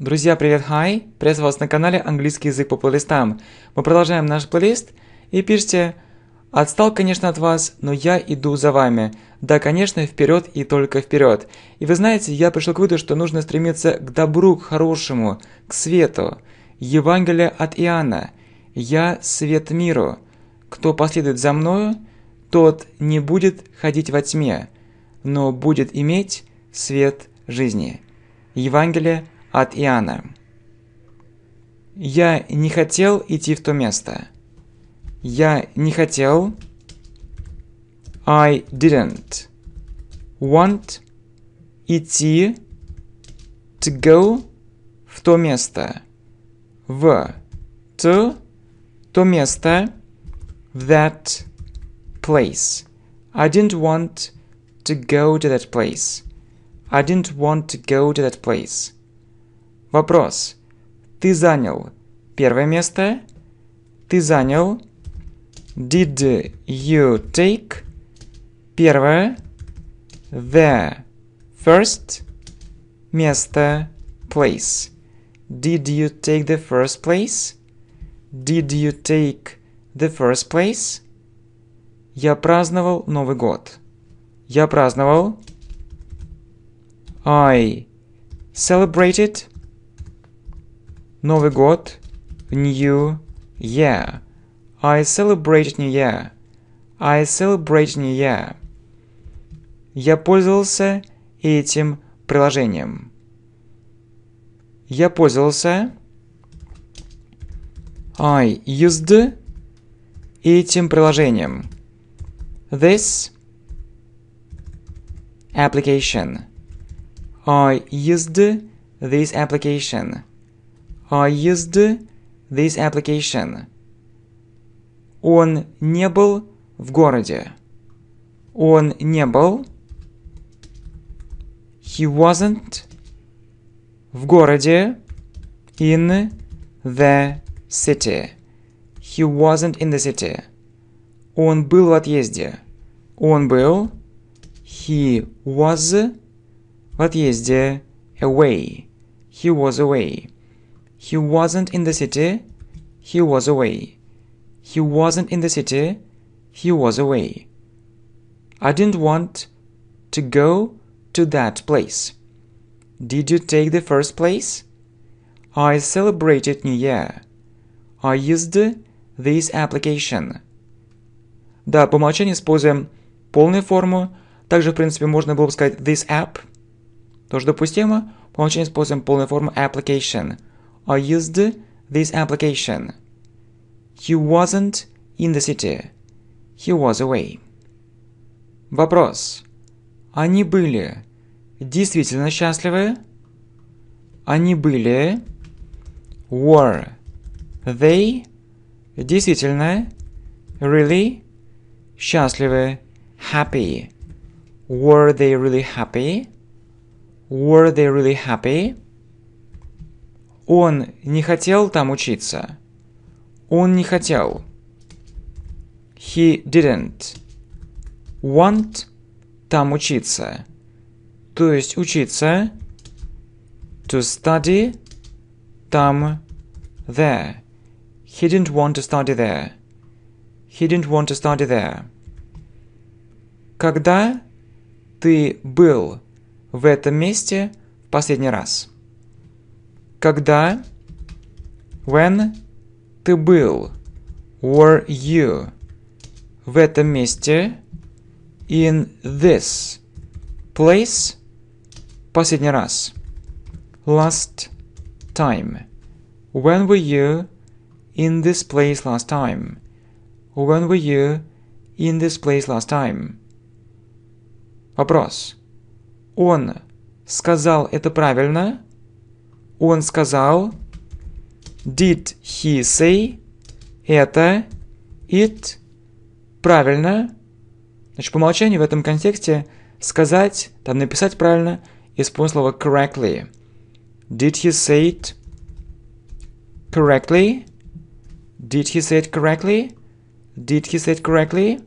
Друзья, привет, хай! Приветствую вас на канале «Английский язык по плейлистам». Мы продолжаем наш плейлист и пишите «Отстал, конечно, от вас, но я иду за вами». Да, конечно, вперед и только вперед. И вы знаете, я пришел к выводу, что нужно стремиться к добру, к хорошему, к свету. Евангелие от Иоанна. «Я свет миру. Кто последует за мною, тот не будет ходить во тьме, но будет иметь свет жизни». Евангелие от Иоанна. Я не хотел идти в то место. Я не хотел. I didn't want идти to go в то место. В to то место that place. I didn't want to go to that place. I didn't want to go to that place. Вопрос. Ты занял первое место. Ты занял. Did you take первое the first место place? Did you take the first place? Did you take the first place? Я праздновал Новый год. Я праздновал. I celebrated Новый год. New Year. I celebrate New Year. I celebrate New Year. Я пользовался этим приложением. Я пользовался I used этим приложением. This application. I used this application. I used this application. Он не был в городе. Он не был. He wasn't в городе. In the city. He wasn't in the city. Он был в отъезде. Он был. He was в отъезде. Away. He was away. He wasn't in the city. He was away. He wasn't in the city. He was away. I didn't want to go to that place. Did you take the first place? I celebrated New Year. I used this application. Да, по умолчанию используем полную форму. Также, в принципе, можно было бы сказать this app. Тоже допустимо. По умолчанию используем полную форму application – I used this application. He wasn't in the city. He was away. Вопрос. Они были действительно счастливы? Они были were they действительно really счастливы happy were they really happy were they really happy Он не хотел там учиться. Он не хотел. He didn't want там учиться. То есть учиться to study там there. He didn't want to study there. He didn't want to study there. Когда ты был в этом месте в последний раз? Когда? When? Ты был. Were you? В этом месте. In this place. Последний раз. Last time. When were you in this place last time? When were you in this place last time? Вопрос. Он сказал это правильно? он сказал, did he say, это it, правильно. Значит, по умолчанию в этом контексте сказать, там написать правильно, используем слово correctly. Did he say it correctly? Did he say it correctly? Did he say it correctly?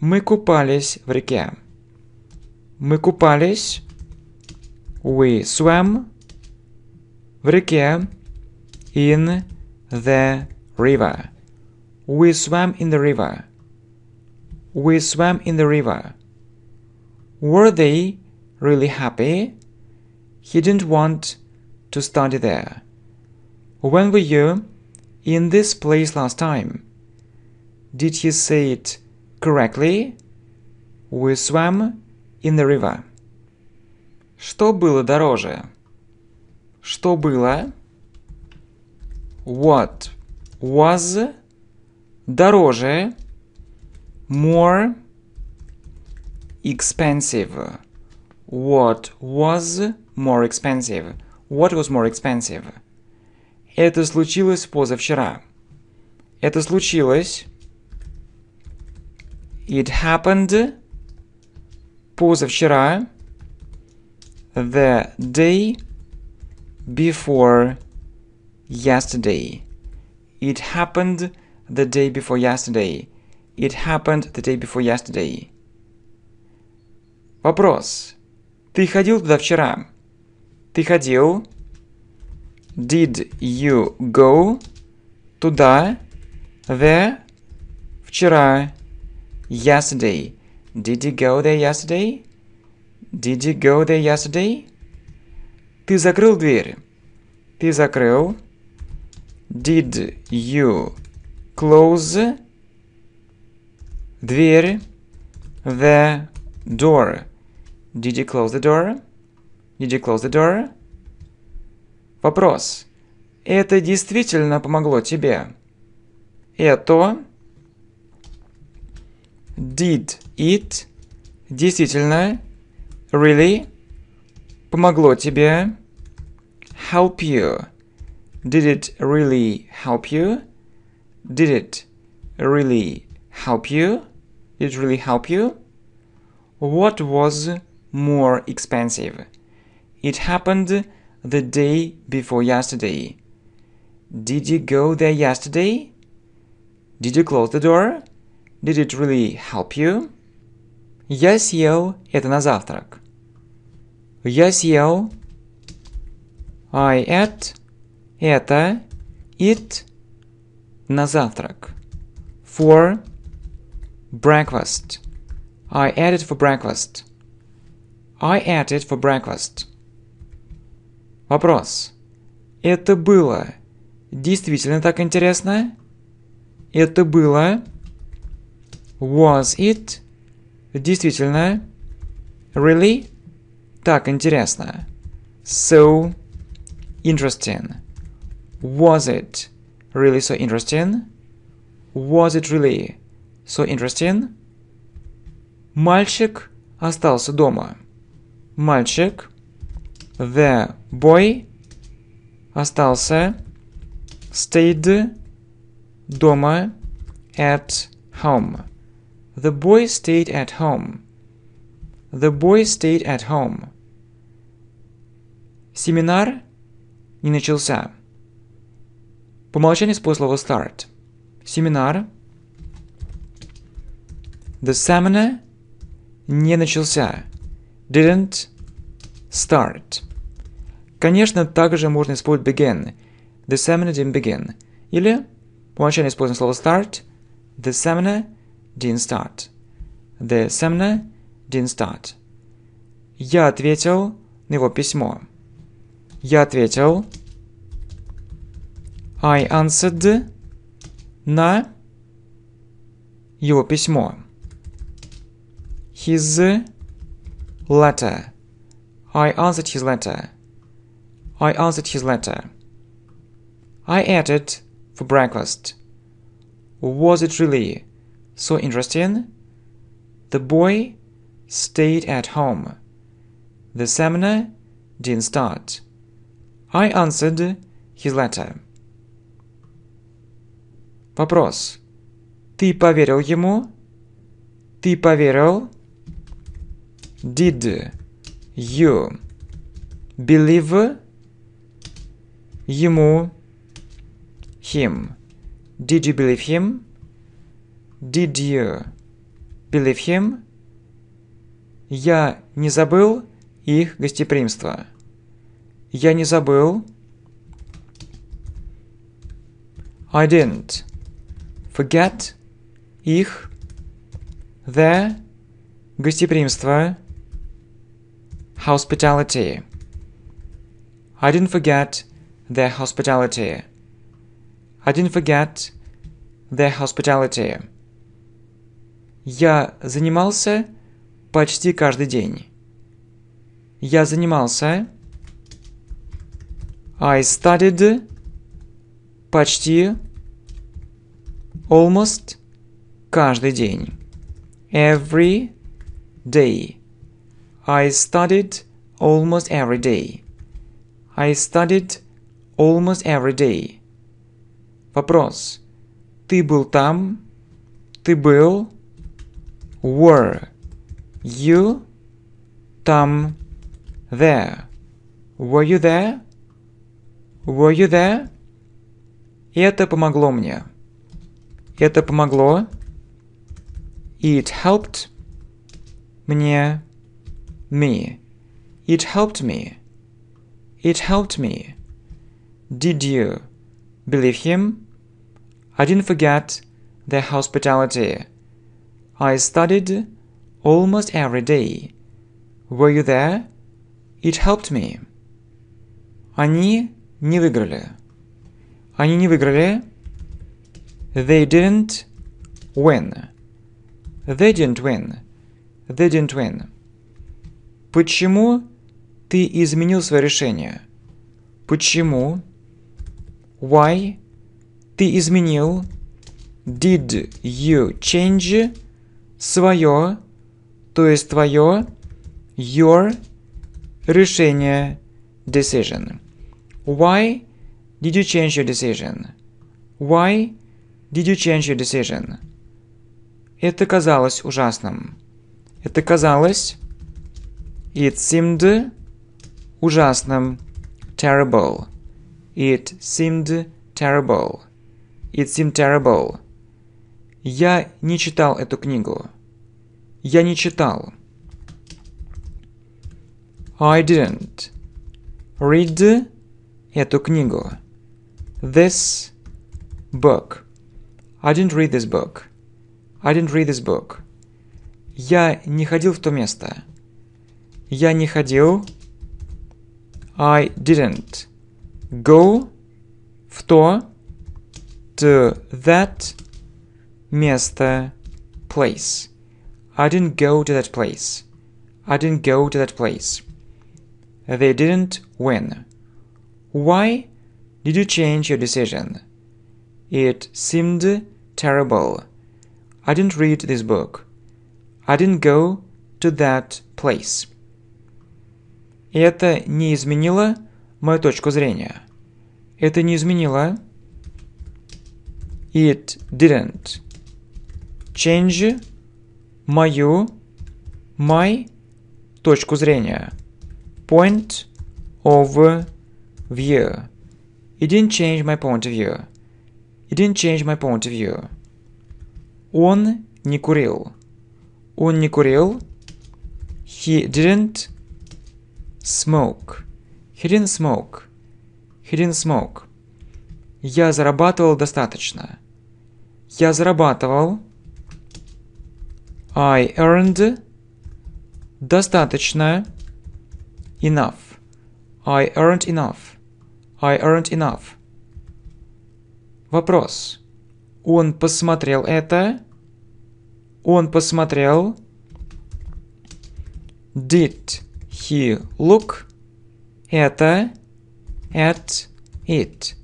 Мы купались в реке. Мы купались. We swam. Vrikya in the river. We swam in the river. We swam in the river. Were they really happy? He didn't want to study there. When were you in this place last time? Did he say it correctly? We swam in the river. Что было дороже? Что было? What was дороже, more expensive. What was more expensive? What was more expensive? Это случилось позавчера. Это случилось. It happened позавчера. The day before yesterday. It happened the day before yesterday. It happened the day before yesterday. Вопрос. Ты ходил туда вчера? Ты ходил? Did you go туда? There? Вчера? Yesterday. Did you go there yesterday? Did you go there yesterday? Ты закрыл дверь? Ты закрыл? Did you close дверь? The door. Did you close the door? Did you close the door? Вопрос. Это действительно помогло тебе? Это... Did it действительно really Помогло тебе? Help you. Did it really help you? Did it really help you? Did it really help you? What was more expensive? It happened the day before yesterday. Did you go there yesterday? Did you close the door? Did it really help you? Я съел это на завтрак. Я съел. I ate. Это. It. На завтрак. For breakfast. I ate it for breakfast. I ate it for breakfast. Вопрос. Это было действительно так интересно? Это было was it действительно really Так, интересно. So interesting. Was it really so interesting? Was it really so interesting? Мальчик остался дома. Мальчик. The boy остался stayed дома at home. The boy stayed at home. The boy stayed at home. Семинар не начался. По умолчанию с слово start. Семинар. The seminar не начался. Didn't start. Конечно, также можно использовать begin. The seminar didn't begin. Или по умолчанию используем слово start. The seminar didn't start. The seminar didn't start. Я ответил на его письмо. Я ответил. I answered на его письмо. His letter. I answered his letter. I answered his letter. I ate it for breakfast. Was it really so interesting? The boy stayed at home. The seminar didn't start. I answered his letter. Вопрос. Ты поверил ему? Ты поверил? Did you believe ему? Him. Did you believe him? Did you believe him? Я не забыл их гостеприимство. Я не забыл. I didn't forget их their гостеприимство hospitality. I didn't forget their hospitality. I didn't forget their hospitality. Я занимался почти каждый день. Я занимался I studied почти almost каждый день. Every day. I studied almost every day. I studied almost every day. Вопрос. Ты был там? Ты был? Were. You? Там. There. Were you there? Were you there? это помогло мне. Это помогло. It helped мне. Me. It helped me. It helped me. Did you believe him? I didn't forget their hospitality. I studied almost every day. Were you there? It helped me. Они не выиграли. Они не выиграли. They didn't win. They didn't win. They didn't win. Почему ты изменил свое решение? Почему? Why? Ты изменил. Did you change свое, то есть твое, your решение, decision. Why did you change your decision? Why did you change your decision? Это казалось ужасным. Это казалось... It seemed ужасным. Terrible. It seemed terrible. It seemed terrible. Я не читал эту книгу. Я не читал. I didn't read эту книгу. This book. I didn't read this book. I didn't read this book. Я не ходил в то место. Я не ходил. I didn't go в то to that место place. I didn't go to that place. I didn't go to that place. They didn't win. Why did you change your decision? It seemed terrible. I didn't read this book. I didn't go to that place. это не изменило мою точку зрения. Это не изменило. It didn't change мою, my точку зрения. Point of view. You didn't change my point of view. You didn't change my point of view. Он не курил. Он не курил. He didn't smoke. He didn't smoke. He didn't smoke. Я зарабатывал достаточно. Я зарабатывал. I earned достаточно enough. I earned enough. I earned enough. Вопрос. Он посмотрел это? Он посмотрел. Did he look это at it?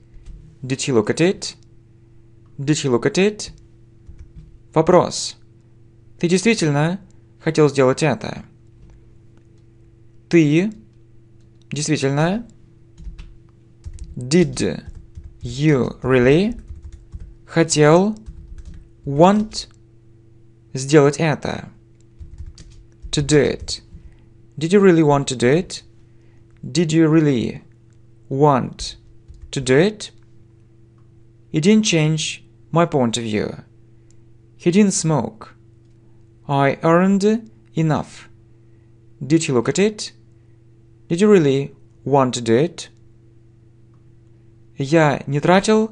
Did he look at it? Did he look at it? Вопрос. Ты действительно хотел сделать это? Ты действительно Did you really? Хотел want сделать это. To do it. Did you really want to do it? Did you really want to do it? He didn't change my point of view. He didn't smoke. I earned enough. Did you look at it? Did you really want to do it? Я не тратил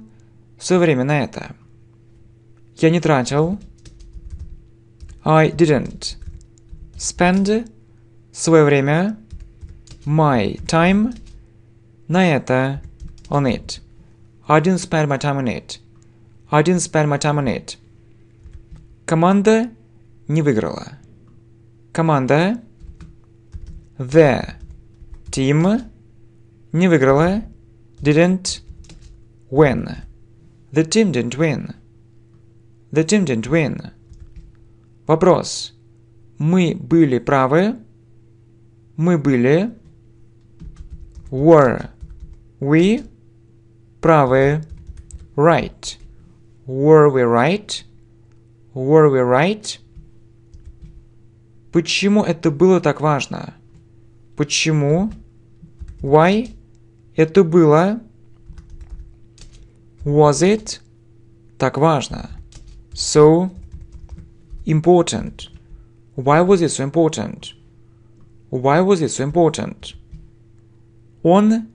свое время на это. Я не тратил. I didn't spend свое время my time на это on it. I didn't spend my time on it. I didn't spend my time on it. Команда не выиграла. Команда the team не выиграла didn't When. The team didn't win. The team didn't win. Вопрос. Мы были правы. Мы были. Were. We. Правы. Right. Were we right? Were we right? Почему это было так важно? Почему? Why? Это было Was it так важно? So important. Why was it so important? Why was it so important? Он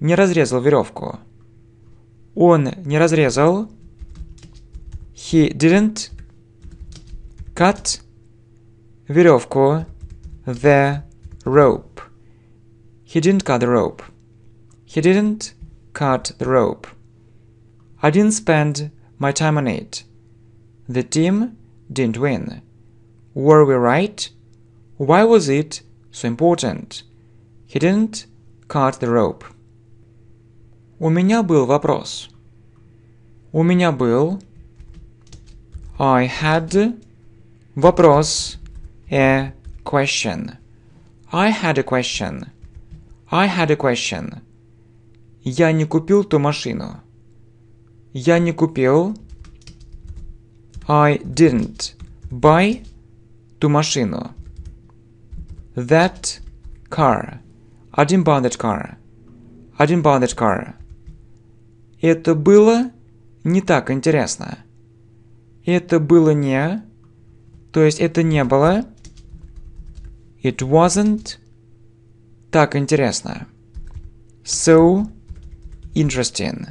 не разрезал веревку. Он не разрезал. He didn't cut веревку. The rope. He didn't cut the rope. He didn't cut the rope. I didn't spend my time on it. The team didn't win. Were we right? Why was it so important? He didn't cut the rope. У меня был вопрос. У меня был... I had... Вопрос. A question. I had a question. I had a question. Я не купил ту машину. Я не купил. I didn't buy ту машину. That car. I didn't buy that car. I didn't buy that car. Это было не так интересно. Это было не... То есть это не было... It wasn't так интересно. So interesting.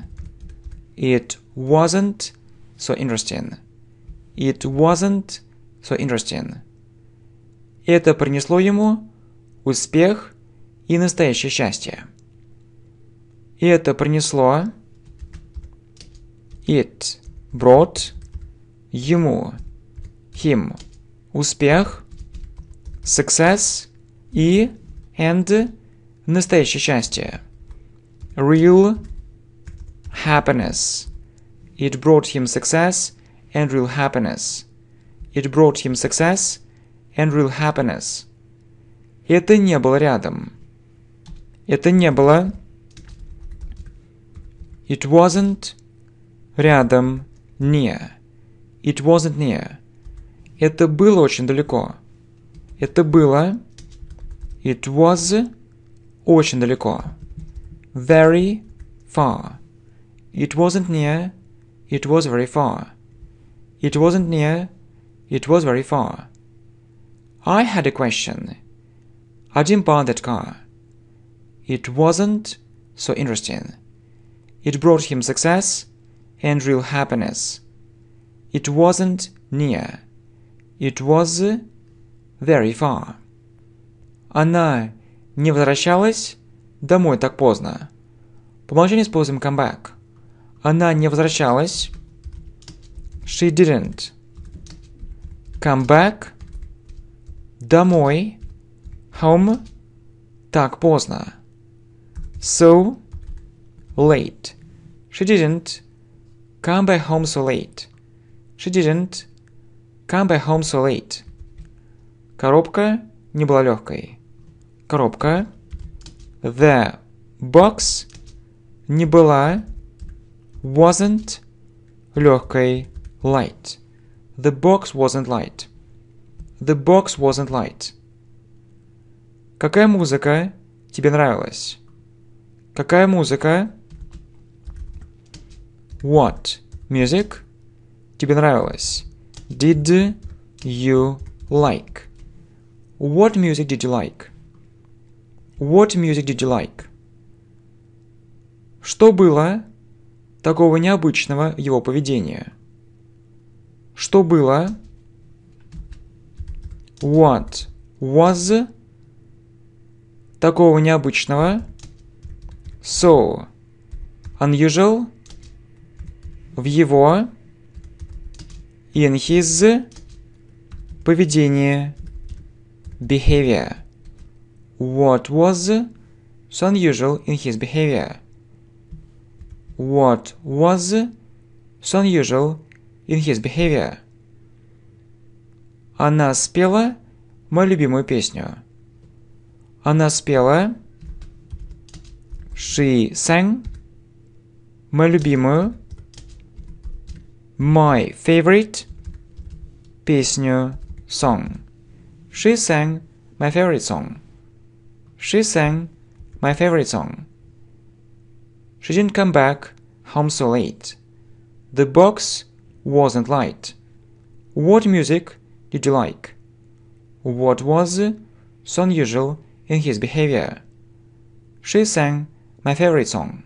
It wasn't so interesting. It wasn't so interesting. Это принесло ему успех и настоящее счастье. Это принесло it brought ему him успех, success и and настоящее счастье. Real happiness. It brought him success and real happiness. It brought him success and real happiness. Это не было рядом. Это не было. It wasn't рядом near. It wasn't near. Это было очень далеко. Это было. It was очень далеко. Very far. It wasn't near, it was very far. It wasn't near, it was very far. I had a question. I didn't buy that car. It wasn't so interesting. It brought him success and real happiness. It wasn't near. It was very far. Она не возвращалась домой так поздно. По умолчанию используем Она не возвращалась. She didn't come back домой home так поздно so late she didn't come back home so late she didn't come back home so late коробка не была легкой коробка the box не была wasn't легкой light. The box wasn't light. The box wasn't light. Какая музыка тебе нравилась? Какая музыка? What music тебе нравилась? Did you like? What music did you like? What music did you like? Что было такого необычного его поведения. Что было? What was такого необычного? So unusual в его in his поведение behavior. What was unusual in his behavior? what was so unusual in his behavior. Она спела мою любимую песню. Она спела She sang мою любимую My favorite песню song. She sang my favorite song. She sang my favorite song. She didn't come back home so late. The box wasn't light. What music did you like? What was so unusual in his behavior? She sang my favorite song.